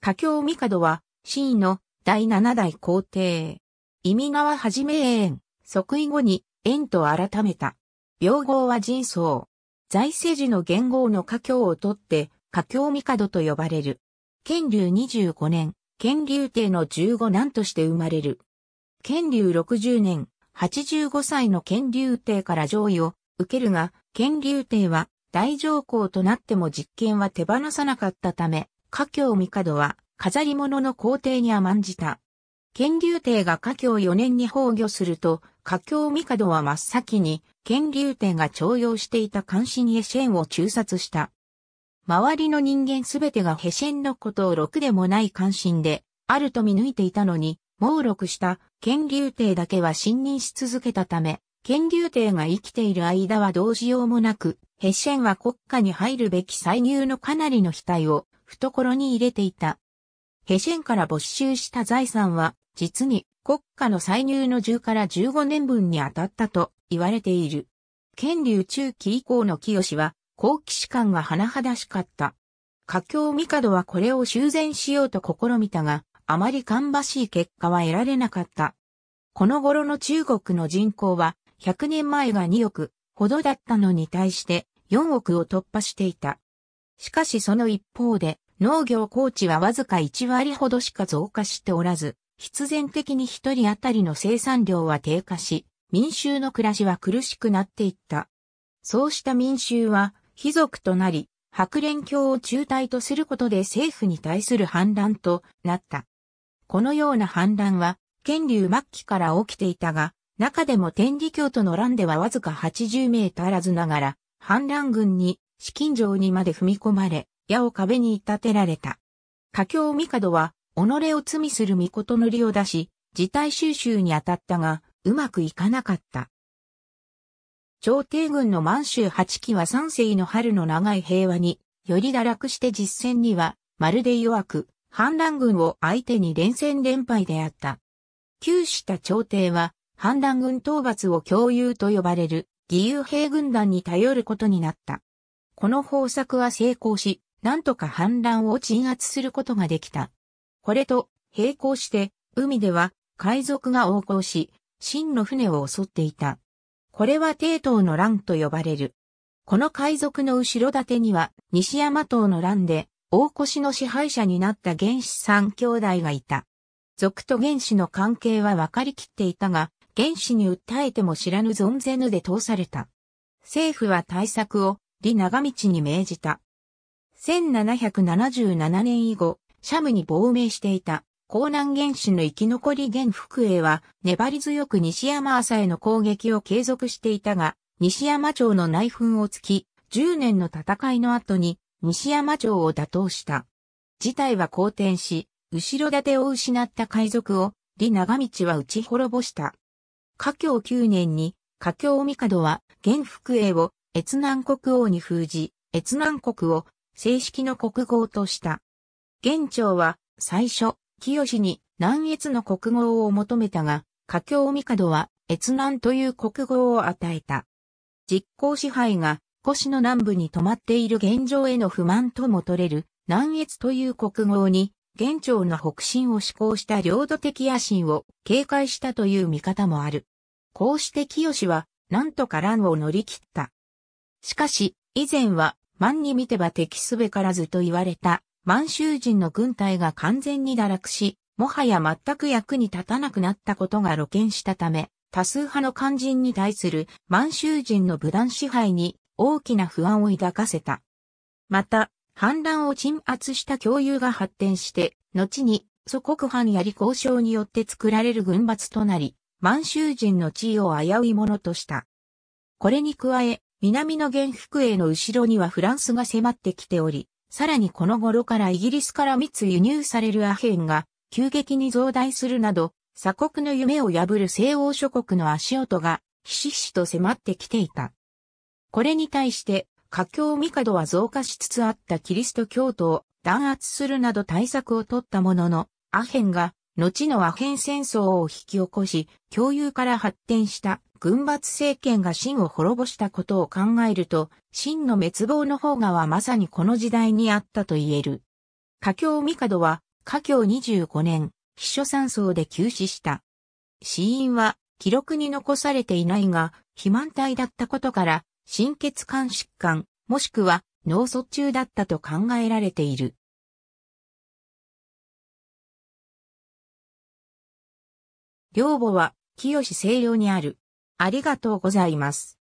華経帝は、真意の第七代皇帝。意味川はじめ縁、即位後に縁と改めた。病号は人相。財政時の元号の華経をとって、華経帝と呼ばれる。建立25年、建立帝の15男として生まれる。建立60年、85歳の建立帝から上位を受けるが、建立帝は大上皇となっても実権は手放さなかったため、華僑帝は、飾り物の皇帝に甘んじた。乾隆帝が華僑4年に崩御すると、華僑帝は真っ先に、乾隆帝が徴用していた関心へシェンを中殺した。周りの人間すべてがヘシェンのことをろくでもない関心で、あると見抜いていたのに、猛録した乾隆帝だけは信任し続けたため、乾隆帝が生きている間はどうしようもなく、ヘシェンは国家に入るべき歳入のかなりの額を懐に入れていた。ヘシェンから没収した財産は、実に国家の歳入の10から15年分に当たったと言われている。権流中期以降の清は、好奇士官が甚だしかった。華僑帝はこれを修繕しようと試みたが、あまり芳しい結果は得られなかった。この頃の中国の人口は、100年前が2億ほどだったのに対して、4億を突破していた。しかしその一方で、農業高地はわずか1割ほどしか増加しておらず、必然的に一人当たりの生産量は低下し、民衆の暮らしは苦しくなっていった。そうした民衆は、貴族となり、白蓮教を中退とすることで政府に対する反乱となった。このような反乱は、権流末期から起きていたが、中でも天理教との乱ではわずか80名足らずながら、反乱軍に資金城にまで踏み込まれ、矢を壁に立てられた。華経帝は、己を罪する御事の利を出し、事態収集に当たったが、うまくいかなかった。朝廷軍の満州八期は三世の春の長い平和に、より堕落して実戦には、まるで弱く、反乱軍を相手に連戦連敗であった。旧した朝廷は、反乱軍討伐を共有と呼ばれる義勇兵軍団に頼ることになった。この方策は成功し、なんとか反乱を鎮圧することができた。これと並行して、海では海賊が横行し、真の船を襲っていた。これは帝東の乱と呼ばれる。この海賊の後ろ盾には、西山島の乱で、大越の支配者になった原始三兄弟がいた。族と原始の関係は分かりきっていたが、原始に訴えても知らぬ存ぜぬで通された。政府は対策を李長道に命じた。1777年以後、シャムに亡命していた、江南元始の生き残り元福栄は、粘り強く西山朝への攻撃を継続していたが、西山町の内紛をつき、10年の戦いの後に、西山町を打倒した。事態は好転し、後ろ盾を失った海賊を、李長道は打ち滅ぼした。華京9年に、華御帝は、元福栄を越南国王に封じ、越南国を正式の国号とした。元朝は最初、清に南越の国号を求めたが、華僑帝は越南という国号を与えた。実効支配が古市の南部に止まっている現状への不満とも取れる南越という国号に元朝の北進を施行した領土的野心を警戒したという見方もある。こうして清はなんとか乱を乗り切った。しかし、以前は、万に見てば敵すべからずと言われた、満州人の軍隊が完全に堕落し、もはや全く役に立たなくなったことが露見したため、多数派の肝心に対する満州人の武断支配に大きな不安を抱かせた。また、反乱を鎮圧した共有が発展して、後に祖国藩やり交渉によって作られる軍閥となり、満州人の地位を危ういものとした。これに加え、南の原服への後ろにはフランスが迫ってきており、さらにこの頃からイギリスから密輸入されるアヘンが急激に増大するなど、鎖国の夢を破る西欧諸国の足音がひしひしと迫ってきていた。これに対して、華僑帝は増加しつつあったキリスト教徒を弾圧するなど対策を取ったものの、アヘンが後のアヘン戦争を引き起こし、共有から発展した軍閥政権が秦を滅ぼしたことを考えると、秦の滅亡の方がはまさにこの時代にあったと言える。華僑帝は、華僑25年、秘書山荘で急死した。死因は、記録に残されていないが、肥満体だったことから、心血管疾患、もしくは脳卒中だったと考えられている。両母は、清清涼にある。ありがとうございます。